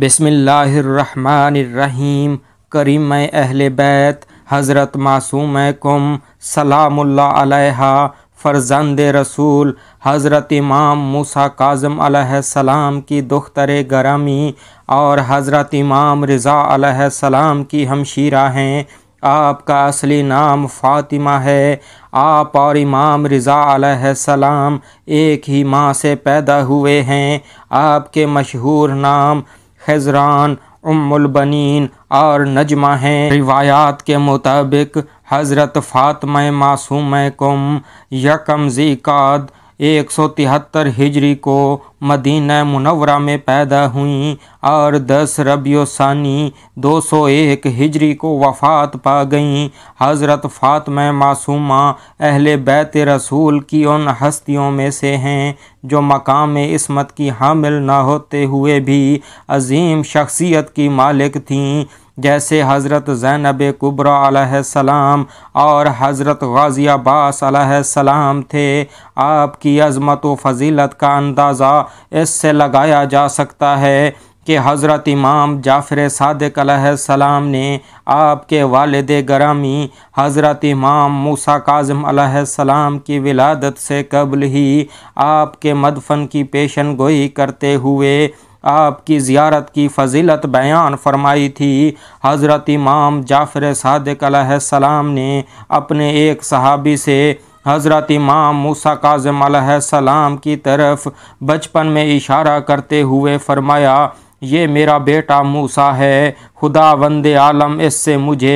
बिसमीम करीम अहल बैत हज़रत मासूम कुम सलाम्ला फ़र्जंद रसूल हज़रत इमाम मूसा काजम सलाम की दुख्तर गरामी और हज़रत इमाम रज़ा सलाम की हमशीरा हैं आपका असली नाम फ़ातिमा है आप और इमाम रज़ा सलाम एक ही माँ से पैदा हुए हैं आपके मशहूर नाम खजरान उम्मुलबनिन और नजमा हैं रिवायात के मुताबिक हज़रत फ़ातम मासूम कम यकमजी काद एक सौ तिहत्तर हिजरी को मदीना मुनवरा में पैदा हुई और दस रबियो सानी दो सौ एक हिजरी को वफ़ात पा गईं हज़रत फ़ातमा मासूमा अहल बैत रसूल की उन हस्तियों में से हैं जो मकाम इसमत की हामिल न होते हुए भी अजीम शख्सियत की मालिक थीं जैसे हज़रत ज़ैनब कुबरा सलाम और हज़रत गाज़ी अब्बास सलाम थे आपकी अज़मत व फजीलत का अंदाज़ा इससे लगाया जा सकता है कि हज़रत इमाम जाफ़र सदक सलाम ने आपके वालद ग्रामी हज़रत इमाम मूसा काजम सलाम की विलादत से कबल ही आपके मदफन की पेशन गोई करते हुए आपकी ज़ियारत की फजीलत बयान फरमाई थी हज़रत इमाम जाफ़र सदक सलाम ने अपने एक सहाबी से हज़रत इमाम मूसा काजम सलाम की तरफ बचपन में इशारा करते हुए फरमाया ये मेरा बेटा मूसा है खुदा वंद आलम इससे मुझे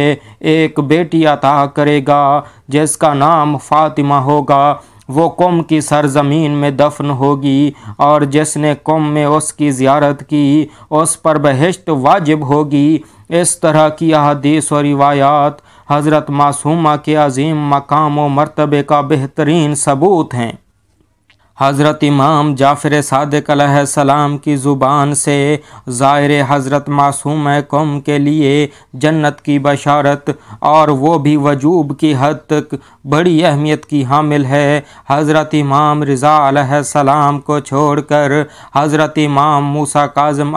एक बेटी अता करेगा जिसका नाम फ़ातिमा होगा वो कौम की सरजमीन में दफन होगी और जिसने कौम में उसकी ज़्यारत की उस पर बहिश्त वाजिब होगी इस तरह की अहदीस और रिवायात हज़रत मासूमा के अजीम मकाम व मरतबे का बेहतरीन सबूत हैं हज़रत इमाम जाफ़िर सदक सलाम की ज़ुबान से ज़ाहिर हज़रत मासूम कौम के लिए जन्नत की बशारत और वो भी वजूब की हद तक बड़ी अहमियत की हामिल है हज़रत इमाम रज़ा सलाम को छोड़कर हज़रत इमाम मूसा काजम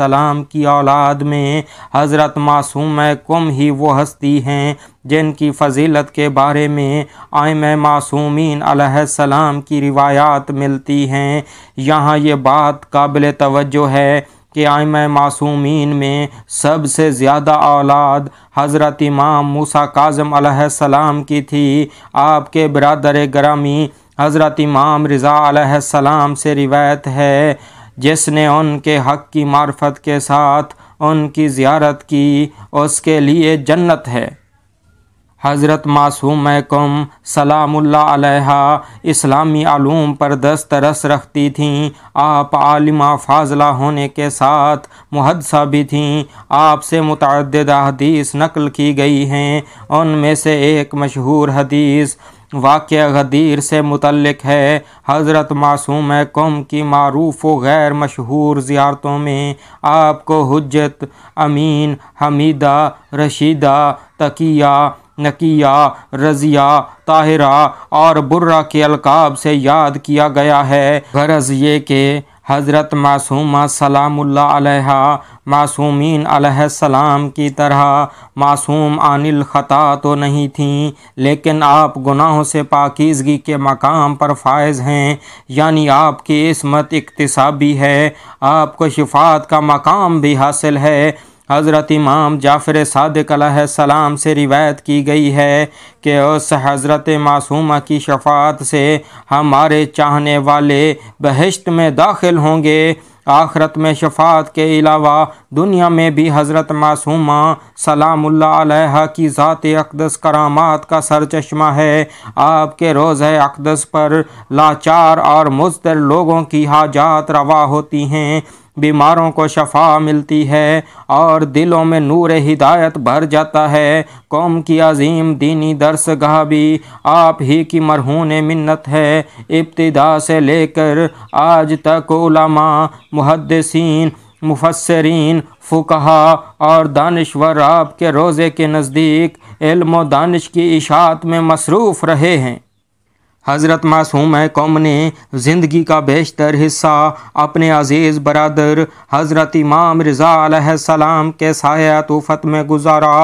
सलाम की औलाद में हज़रत मासूम कौम ही वो हस्ती हैं जिनकी फजीलत के बारे में आयम मासूमीन सलाम की रिवायात साथ मिलती हैं यहाँ ये बात काबिल तवज्जो है कि आयम मासूमीन में सबसे ज़्यादा औलाद हज़रत इमाम मूसा काजम सलाम की थी आपके बरदर ग्रामी हज़रत इमाम रज़ा सलाम से रिवायत है जिसने उनके हक़ की मार्फत के साथ उनकी ज़्यारत की उसके लिए जन्नत है हज़रत मासूम कम सलामुल्ला इस्लामी आलूम पर दस्तरस रखती थीं आप आलिमा फाजला होने के साथ मुहदसा भी थीं आपसे मुतद हदीस नकल की गई हैं उनमें से एक मशहूर हदीस वाक्य गदीर से मुतलक है हज़रत मासूम कम की मरूफ़ व गैर मशहूर ज़्यारतों में आपको हजत अमीन हमीदा रशीदा तकिया नकिया रजिया ताहिरा और बुर्रा के अलकाब से याद किया गया है गरज ये के हज़रत मासूमा सलामुल्ला अलैहा मासूमीन सलाम की तरह मासूम आनिल ख़ता तो नहीं थी लेकिन आप गुनाहों से पाकिजगी के मकाम पर फायज़ हैं यानी आपकी इसमत इकतसाबी है आपको शिफात का मकाम भी हासिल है हज़रत इमाम जाफ़र सदक सलाम से रिवायत की गई है कि उस हज़रत मासूमा की शफात से हमारे चाहने वाले बहिश्त में दाखिल होंगे आखरत में शफात के अलावा दुनिया में भी हज़रत मासूमा सलाम की ज़ात अकदस करामात का सरचश्मा है आपके रोज़ अकदस पर लाचार और मुस्तर लोगों की हाजात रवा होती हैं बीमारों को शफा मिलती है और दिलों में नूर हिदायत भर जाता है कौम की अजीम दीनी दरस गाह भी आप ही की मरहून मन्नत है इब्तदा से लेकर आज तक उलमा मुहदसिन मुफसरीन फुकहा और दानश्वर आपके रोज़े के नज़दीक इल्म दानिश की इशात में मसरूफ़ रहे हैं हज़रत मासूम कौम ने ज़िंदगी का बेशतर हिस्सा अपने अजीज़ बरदर हज़रत इमाम रज़ा सलाम के साया वफत में गुजारा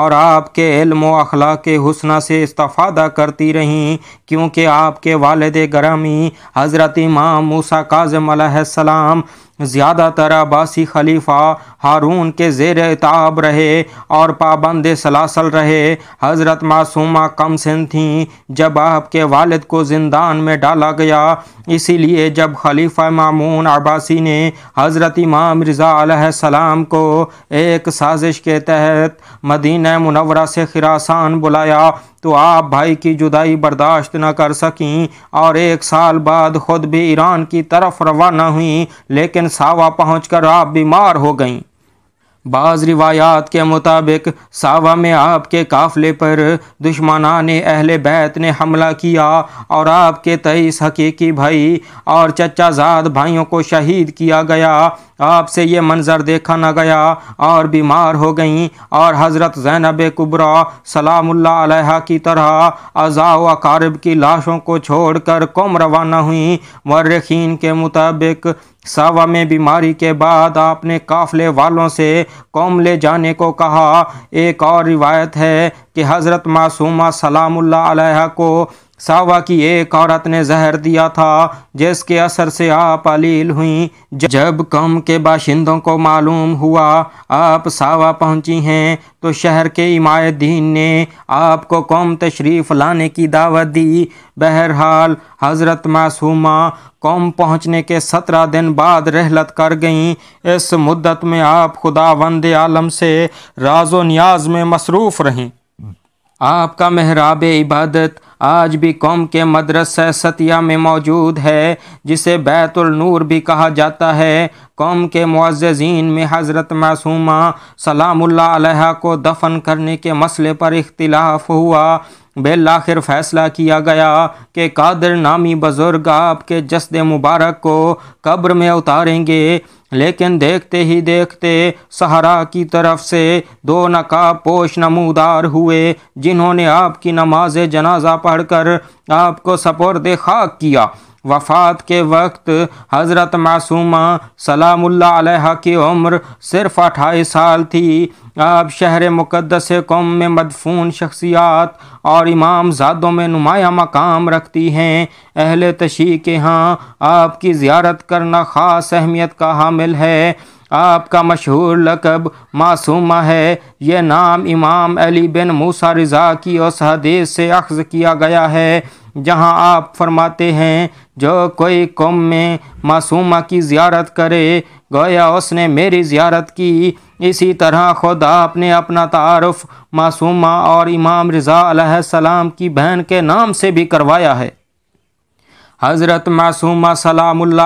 और आपके इल्म अखला के हसन से इस्तादा करती रहीं क्योंकि आपके वालद ग्रामी हज़रत इमाम मूसा काजम सलाम ज़्यादातर अब्बासी खलीफा हारून के जेर ताब रहे और पाबंद सलासल रहे हज़रत मासूमा कम सिन थी जब आपके वालिद को जिंदान में डाला गया इसीलिए जब खलीफा मामून अब्बासी ने हज़रत इमाम रिज़ा सलाम को एक साजिश के तहत मदीना मुनवरा से खिरासान बुलाया तो आप भाई की जुदाई बर्दाश्त न कर सकें और एक साल बाद खुद भी ईरान की तरफ रवाना हुई लेकिन सावा पहुंचकर आप बीमार हो गईं बाज रिवायात के मुताबिक सावा में आपके काफले पर दुश्मना ने अहल बैत ने हमला किया और आपके तेईस हकीकी भाई और चचाजाद भाइयों को शहीद किया गया आपसे ये मंज़र देखा न गया और बीमार हो गई और हज़रत जैनब कुबरा सलामुल्ला की तरह अज़ा व की लाशों को छोड़कर कौम रवाना हुई मर्रखीन के मुताबिक सावा में बीमारी के बाद आपने काफले वालों से कौम ले जाने को कहा एक और रिवायत है कि हज़रत मासूमा सलामुल्लाह अलैहा को सावा की एक औरत ने जहर दिया था जिसके असर से आप अलील हुई जब कम के बाशिंदों को मालूम हुआ आप सावा पहुंची हैं तो शहर के इमायदीन ने आपको कौम तशरीफ़ लाने की दावत दी बहरहाल हज़रत मासूमा कौम पहुंचने के सत्रह दिन बाद रहलत कर गईं इस मुद्दत में आप खुदा वंद आलम से राजो नियाज में मसरूफ़ रहें आपका महराब इबादत आज भी कौम के मदरस सतिया में मौजूद है जिसे बैतुल नूर भी कहा जाता है कौम के मुआजीन में हज़रत मासूमा सलामुल्ला को दफन करने के मसले पर इख्तिलाफ हुआ बेल आखिर फैसला किया गया कि कादर नामी बुज़ुर्ग आपके जसद मुबारक को कब्र में उतारेंगे लेकिन देखते ही देखते सहारा की तरफ से दो नकाब पोश नमूदार हुए जिन्होंने आपकी नमाज जनाजा पढ़कर आपको सपोर्द खाक किया वफ़ात के वक्त हज़रत मासूमा सलामुल्ल अलैहा की उम्र सिर्फ अट्ठाईस साल थी आप शहर मुकदस कौम में मदफून शख्सियात और इमाम ज़ादों में नुमाया मकाम रखती हैं अहल तशी के यहाँ आपकी ज़्यारत करना ख़ास अहमियत का हामिल है आपका मशहूर लकब मासूमा है यह नाम इमाम अली बिन मूसा रज़ा की उस हदीस से अख्ज़ किया गया है जहां आप फरमाते हैं जो कोई कौम में मासूमा की ज़्यारत करे गोया उसने मेरी ज़्यारत की इसी तरह खुदा अपने अपना तारफ़ मासूमा और इमाम रज़ा सलाम की बहन के नाम से भी करवाया है हज़रत मासूमा सलामुल्ला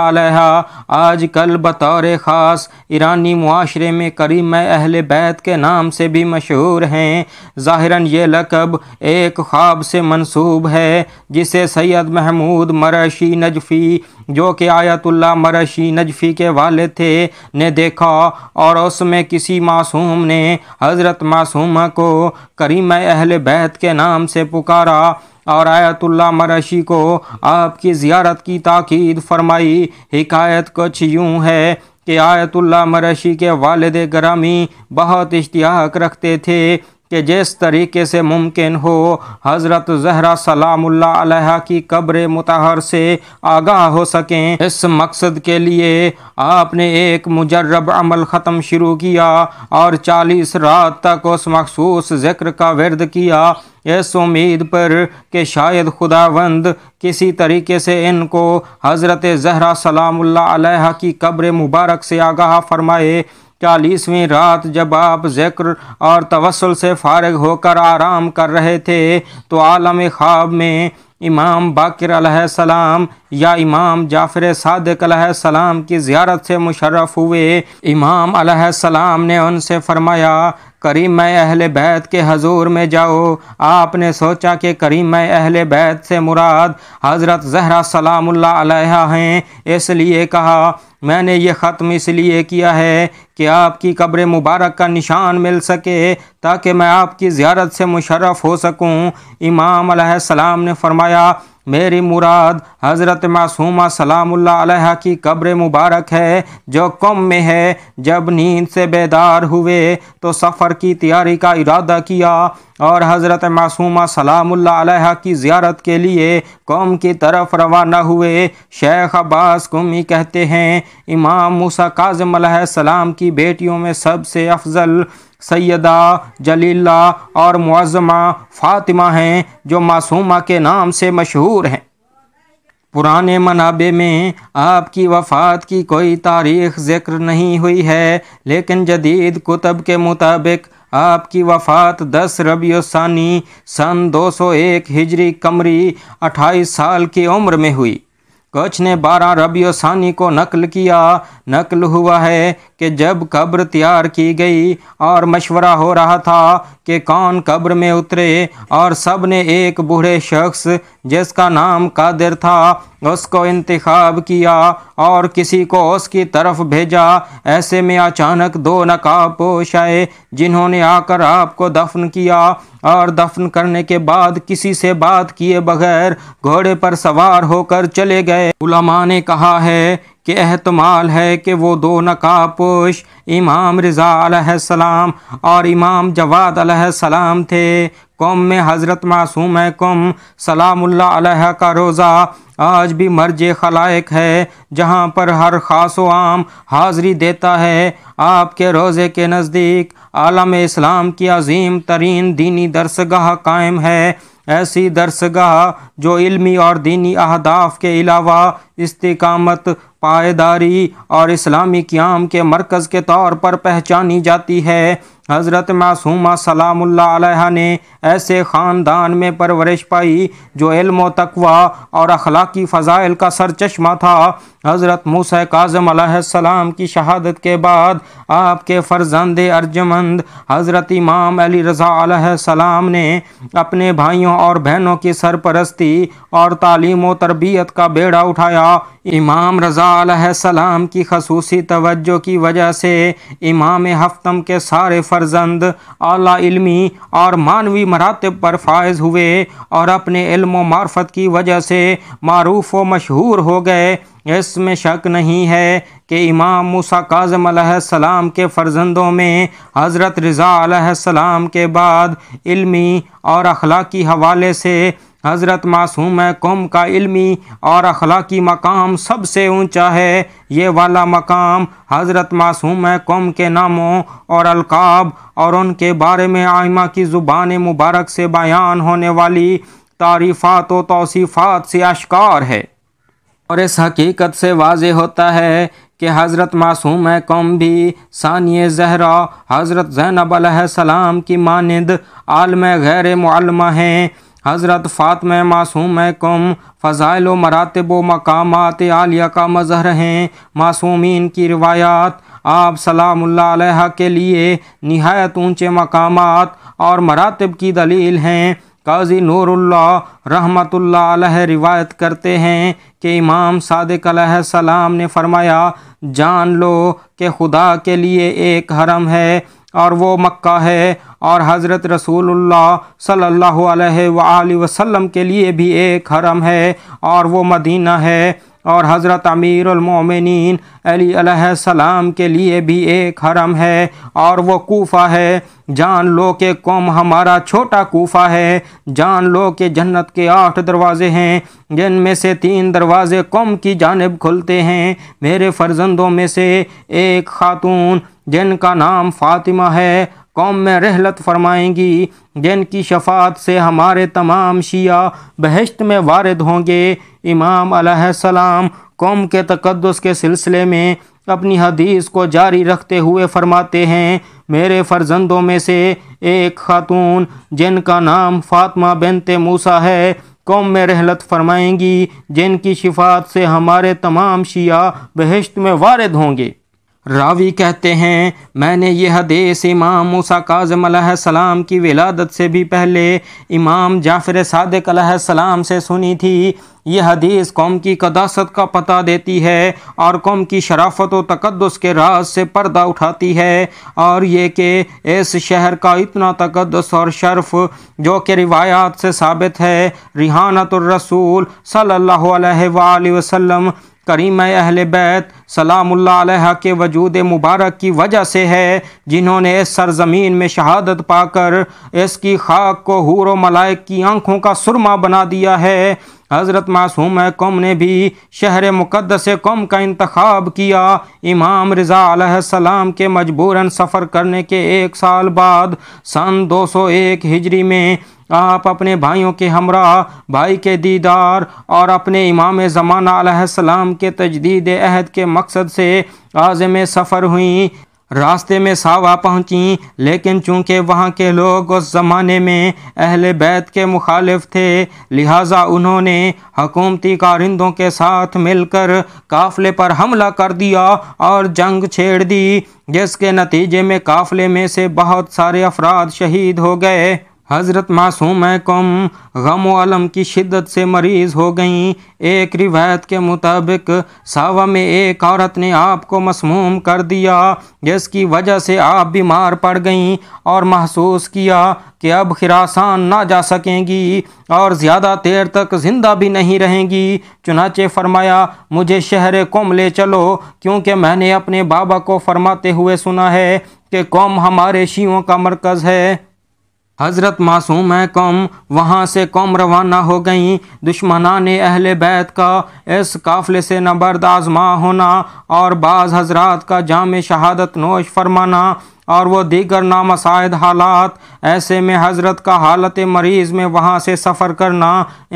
आज कल बतौर ख़ास ईरानी माशरे में करीम अहल बैत के नाम से भी मशहूर हैं ज़ाहिरन ये लकब एक ख्वाब से मंसूब है जिसे सैयद महमूद मरशी नजफ़ी जो कि आयतुल्ला मरशी नजफ़ी के वाले थे ने देखा और उसमें किसी मासूम ने हज़रत मासूमा को करीम अहल बैत के नाम से पुकारा और आयतुल्ला मरशी को आपकी ज़ियारत की ताकीद फरमाई हिकायत कुछ यूँ है कि आयतुल्ला मरशी के वालद ग्रामी बहुत इश्तियाक रखते थे कि जिस तरीके से मुमकिन हो हज़रत जहरा सलामुल्ला की कब्र मतहर से आगाह हो सकें इस मकसद के लिए आपने एक मुजरब अमल ख़त्म शुरू किया और चालीस रात तक उस मखसूस ज़िक्र का विरद किया इस उम्मीद पर कि शायद खुदावंद किसी तरीके से इनको हज़रत जहरा सलामुल्ला की कब्र मुबारक से आगाह फरमाए चालीसवीं रात जब आप जिक्र और तवसल से फारग होकर आराम कर रहे थे तो आलम ख्वाब में इमाम बाकर सलाम या इमाम जाफ़र सदक सलाम की ज़्यारत से मुशर्रफ हुए इमाम सलाम ने उनसे फरमाया करीम मैं अहल बैत के हजूर में जाओ आपने सोचा कि करीम मैं अहल बैत से मुराद हज़रत जहरा सलामुल्ला हैं इसलिए कहा मैंने ये ख़त्म इसलिए किया है कि आपकी कब्र मुबारक का निशान मिल सके ताकि मैं आपकी ज़्यारत से मुशर्रफ़ हो सकूं इमाम सलाम ने फरमाया मेरी मुराद हज़रत मासूमा सलाम की कब्र मुबारक है जो कम में है जब नींद से बेदार हुए तो सफ़र की तैयारी का इरादा किया और हज़रत मासूमा सलाम की ज़्यारत के लिए कौम की तरफ रवाना हुए शेख अब्बास कुमी कहते हैं इमाम मूसा काजम सलाम की बेटियों में सबसे अफजल सैदा जलीला और मुआज़मा फ़ातिमा हैं जो मासूमा के नाम से मशहूर हैं पुराने मनाबे में आपकी वफ़ात की कोई तारीख जिक्र नहीं हुई है लेकिन जदीद कुतब के मुताबिक आपकी वफ़ात दस रबी सन 201 हिजरी कमरी 28 साल की उम्र में हुई कुछ ने बारह रबी को नकल किया नकल हुआ है कि जब कब्र तैयार की गई और मशवरा हो रहा था कि कौन कब्र में उतरे और सब ने एक बूढ़े शख्स जिसका नाम कादिर था उसको इंतखब किया और किसी को उसकी तरफ भेजा ऐसे में अचानक दो नकाब पोश आए जिन्होंने आकर आपको दफन किया और दफन करने के बाद किसी से बात किए बगैर घोड़े पर सवार होकर चले गए उलमा ने कहा है कि अहतमाल है कि वो दो नकापोश इमाम रज़ा सलाम और इमाम जवाद सलाम थे कौम में हज़रत मासूम कौम सलामुल्ल का रोज़ा आज भी मर्ज खलाइक है जहाँ पर हर खास आम हाज़री देता है आपके रोज़े के नज़दीक आलम इस्लाम की अजीम तरीन दीनी दरसगाह कायम है ऐसी दरसगाह जो इल्मी और दीनी अहदाफ के अलावा इस्तकामत पायदारी और इस्लामी क्याम के मरकज़ के तौर पर पहचानी जाती है हज़रत मासूमा सलामुल्लाह ने ऐसे ख़ानदान में परवरिश पाई जो इल्म तकवा और अखलाकी फ़ज़ाइल का सरचश्मा था हज़रत मूसा काजम सलाम की शहादत के बाद आपके फ़र्जंद अर्जमंद हज़रत इमाम अली रज़ा सलाम ने अपने भाइयों और बहनों की सरपरस्ती और तालीम व तरबियत का बेड़ा उठाया इमाम रज़ा सलाम की खसूसी तवज्जो की वजह से इमाम हफ्तम के सारे फ़र्जंद आला इल्मी और मानवी मरातब पर फायज़ हुए और अपने इल्म मार्फत की वजह से मरूफ व मशहूर हो गए इसमें शक नहीं है कि इमाम मूसा काजम सलाम के फ़र्जंदों में हज़रत रज़ा सलाम के बाद इल्मी और अखलाकी हवाले से हज़रत मासूम कौम का इल्मी और अखलाकी मकाम सबसे ऊंचा है ये वाला मकाम हज़रत मासूम कौम के नामों और अलकाब और उनके बारे में आयमा की ज़ुबान मुबारक से बयान होने वाली तारीफ़ात व तोसीफ़ात से अशकार है और इस हकीकत से वाज होता है कि हज़रत मासूम कौम भी सानिय जहरा हज़रत ज़ैनब सलाम की मानद आलम गैर मालमा हैं हज़रत फ़ातम मासूम कौम फ़जाइल व मरातब व मकाम आलिया का मज़हर हैं मासूम की रवायात आप सलाम के लिए नहायत ऊँचे मकाम और मरातब की दलील हैं काजी नूरुल्ला रहमतुल्ला अलह रिवायत करते हैं कि इमाम सादिक सलाम ने फरमाया जान लो कि खुदा के लिए एक हरम है और वो मक्का है और हज़रत रसूलुल्लाह सल्लल्लाहु अलैहि वसल्लम के लिए भी एक हरम है और वो मदीना है और हज़रत अमीर अमीरमिन सलाम के लिए भी एक हरम है और वो कोफ़ा है जान लो के कौम हमारा छोटा कोफ़ा है जान लो के जन्नत के आठ दरवाज़े हैं जिनमें से तीन दरवाज़े कौम की जानब खुलते हैं मेरे फर्जंदों में से एक खातून जिनका नाम फातिमा है कौम में रहलत फरमाएंगी जिनकी शफात से हमारे तमाम शिया बहश्त में वारद होंगे इमाम सलाम कौम के तकदस के सिलसिले में अपनी हदीस को जारी रखते हुए फरमाते हैं मेरे फर्जंदों में से एक खातून जिनका नाम फातमा बिनते मूसा है कौम में रहलत फरमाएंगी जिनकी शिफात से हमारे तमाम शिया बहश्त में वारद होंगे रावी कहते हैं मैंने यह हदीस इमाम मूसा काजम सलाम की विलादत से भी पहले इमाम जाफर सादक सलाम से सुनी थी यह हदीस कौम की कदासत का पता देती है और कौम की शराफत व तकदस के राज से पर्दा उठाती है और ये कि इस शहर का इतना तकदस और शर्फ जो कि रिवायात से साबित है रिहानतरसूल सल्ला सल्लल्लाहु करीम अहल बैत सलामुल्ला के वजूद मुबारक की वजह से है जिन्होंने इस सरजमीन में शहादत पाकर इसकी खाक को हूर मलाइक की आंखों का सुरमा बना दिया है हज़रत मासूम कौम ने भी शहर मुक़दस कौम का इंतखब किया इमाम रज़ा सलाम के मजबूरन सफ़र करने के एक साल बाद सन 201 हिजरी में आप अपने भाइयों के हमरा भाई के दीदार और अपने इमाम ज़माना सलाम के तजदीद अहद के मकसद से आज में सफ़र हुई रास्ते में सावा पहुंची लेकिन चूंकि वहां के लोग उस ज़माने में अहल बैत के मुखालिफ थे लिहाजा उन्होंने हकूमती कारिंदों के साथ मिलकर काफ़ले पर हमला कर दिया और जंग छेड़ दी जिसके नतीजे में काफ़ले में से बहुत सारे अफराद शहीद हो गए हज़रत मासूम कम गम वलम की शिद्दत से मरीज़ हो गई एक रिवायत के मुताबिक सावा में एक औरत ने आपको मसमूम कर दिया जिसकी वजह से आप बीमार पड़ गईं और महसूस किया कि अब खिरासान ना जा सकेंगी और ज़्यादा देर तक ज़िंदा भी नहीं रहेंगी चुनाचे फरमाया मुझे शहर कुम ले चलो क्योंकि मैंने अपने बाबा को फरमाते हुए सुना है कि कौम हमारे शीयों का मरकज़ है हज़रत मासूम है कौम वहाँ से कौम रवाना हो गई दुश्मना ने अहल बैत का इस काफ़िले से नबर्द आजमा होना और बाज़ हजरात का जाम शहादत नोश फरमाना और वो दीगर नामसायद हालात ऐसे में हज़रत का हालत मरीज़ में वहाँ से सफ़र करना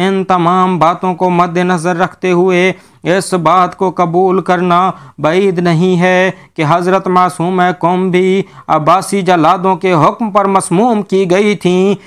इन तमाम बातों को मद्दनज़र रखते हुए इस बात को कबूल करना बैद नहीं है कि हज़रत मासूम कौम भी अब्बासी जलादों के हुक्म पर मसमूम की गई थी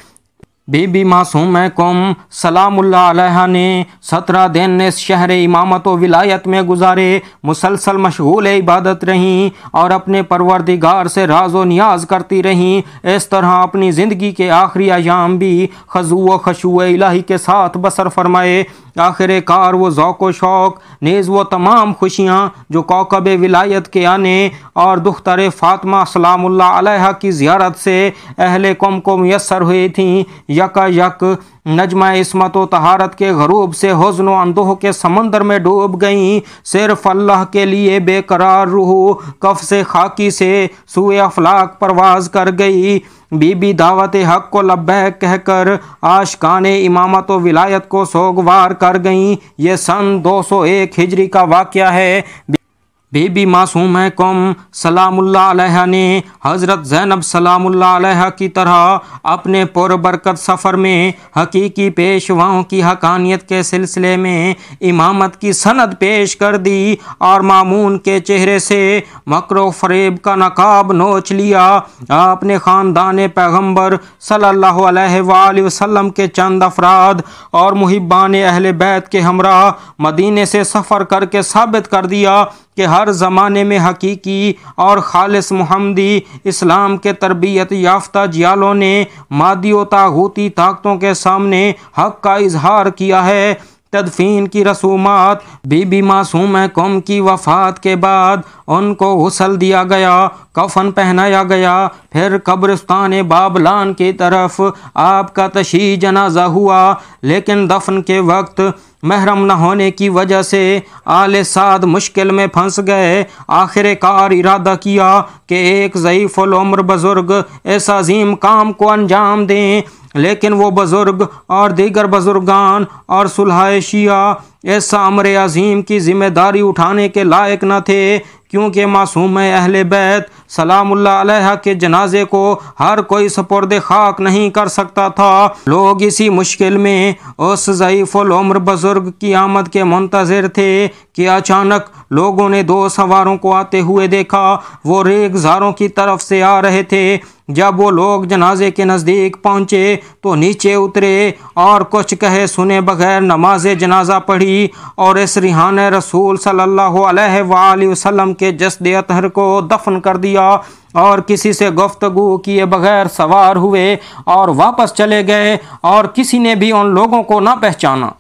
बीबी मासूम कौम सलामुल्ला ने सत्रह दिन ने शहर इमामत विलायत में गुजारे मुसलसल मशगूल इबादत रहीं और अपने परवरदिगार से राजो न्याज नियाज करती रहीं इस तरह अपनी ज़िंदगी के आखिरी आयाम भी खजू व खशू इलाही के साथ बसर फरमाए आखिर कार वो ओक़ व शौक़ नेज़ व तमाम खुशियाँ जो कौकब विलायत के आने और दुख्तर फ़ातमा सलाम की ज़्यारत से अहल कौम को मैसर हुई थी यका यक नजमा इसमत व तहारत के गरूब से हजन अंदोह के समंदर में डूब गईं सिर्फ अल्लाह के लिए बेकरार रूह कफ से खाकी से सूए अफलाक परवाज कर गई बीबी दावत हक को लब्बैक कहकर आशकान इमामत व विलायत को सोगवार कर गईं ये सन 201 हिजरी का वाक़ है बेबी मासूम है कौम सलामुल्लाह ने हज़रत ज़ैनब सलामुल्लाह की तरह अपने पुरबरकत सफ़र में हकीकी पेशवाओं की हकानियत के सिलसिले में इमामत की सनद पेश कर दी और मामून के चेहरे से मकर फरेब का नकाब नोच लिया अपने ख़ानदान पैगम्बर सल्ला के चंद अफराद और मुहिबान अहल बैत के हमरा मदीने से सफ़र करके साबित कर दिया कि हर ज़माने में हकीकी और खालस महमदी इस्लाम के तरबियत याफ्ता जियालों ने मादियों तागूती ताकतों के सामने हक का इजहार किया है तदफीन की रसूमात बीबी मासूम कौम की वफात के बाद उनको हुसल दिया गया कफन पहनाया गया फिर कब्रिस्तान बाबलान की तरफ आपका तशी जनाजा हुआ लेकिन दफन के वक्त महरम न होने की वजह से आले साद मुश्किल में फंस गए आखिरकार इरादा किया कि एक ज़यीफ़ उम्र बुज़ुर्ग इस अजीम काम को अंजाम दें लेकिन वो बुज़ुर्ग और दीगर बुज़ुर्गान और सुलहशिया शिया इस अमर अजीम की ज़िम्मेदारी उठाने के लायक न थे क्योंकि मासूम अहल बैत सलाम के जनाजे को हर कोई सपोर्द खाक नहीं कर सकता था लोग इसी मुश्किल में उस जयफुल उम्र बुज़ुर्ग की आमद के मुंतजर थे कि अचानक लोगों ने दो सवारों को आते हुए देखा वो रेगजारों की तरफ से आ रहे थे जब वो लोग जनाजे के नज़दीक पहुँचे तो नीचे उतरे और कुछ कहे सुने बगैर नमाज जनाजा पढ़ी और इस रिहान रसूल सल्ला अलैहि के जसद अतहर को दफन कर दिया किया और किसी से गुफ्तगु किए बगैर सवार हुए और वापस चले गए और किसी ने भी उन लोगों को ना पहचाना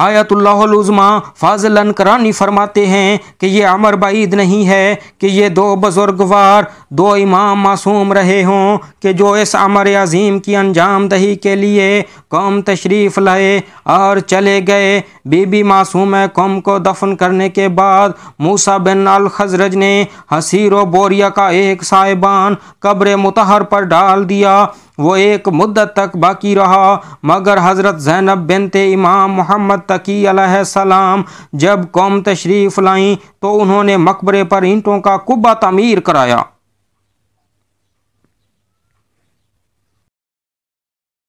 आयतुल्लाज़मा फाजलन करानी फरमाते हैं कि ये अमर बाईद नहीं है कि ये दो बुज़ुर्गवार दो इमाम मासूम रहे हों कि जो इस अमर अजीम की अंजाम दही के लिए कौम तशरीफ़ लाए और चले गए बीबी मासूम कौम को दफन करने के बाद मूसा बिन अल खजरज ने हसीर बोरिया का एक साहिबान कब्र मतहर पर डाल दिया वो एक मुद्दत तक बाकी रहा मगर हज़रत ज़ैनब बिनते इमाम मोहम्मद तकी सलाम जब कौम तशरीफ़ लाई तो उन्होंने मकबरे पर ईंटों का कुब्बा तमीर कराया